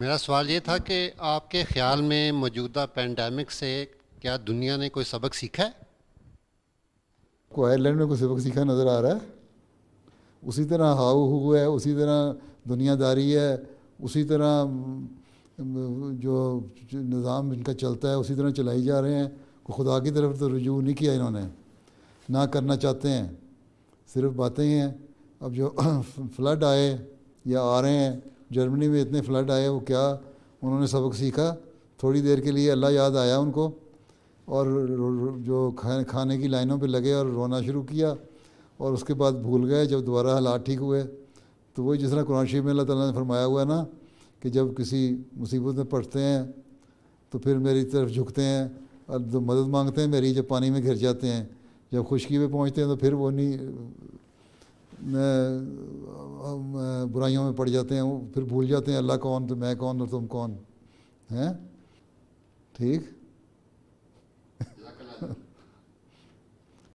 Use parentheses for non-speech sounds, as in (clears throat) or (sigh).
मेरा सवाल ये था कि आपके ख्याल में मौजूदा पेंडेमिक से क्या दुनिया ने कोई सबक सीखा है को आयरलैंड में कोई सबक सीखा नज़र आ रहा है उसी तरह हाउ हुआ है उसी तरह दुनियादारी है उसी तरह जो निज़ाम इनका चलता है उसी तरह चलाई जा रहे हैं को खुदा की तरफ तो रजू नहीं किया इन्होंने ना करना चाहते हैं सिर्फ बातें ही हैं अब जो (clears throat) फ्लड आए या आ रहे हैं जर्मनी में इतने फ्लड आए वो क्या उन्होंने सबक सीखा थोड़ी देर के लिए अल्लाह याद आया उनको और जो खाने खाने की लाइनों पे लगे और रोना शुरू किया और उसके बाद भूल गए जब दोबारा हालात ठीक हुए तो वही जिस तरह कुरान शरीफ में अल्लाह तला ने फरमाया हुआ है ना कि जब किसी मुसीबत में पड़ते हैं तो फिर मेरी तरफ झुकते हैं और तो मदद मांगते हैं मेरी जब पानी में घिर जाते हैं जब खुशकी में पहुँचते हैं तो फिर वो नहीं बुराइयों में पड़ जाते हैं वो फिर भूल जाते हैं अल्लाह कौन तो मैं कौन और तुम कौन हैं ठीक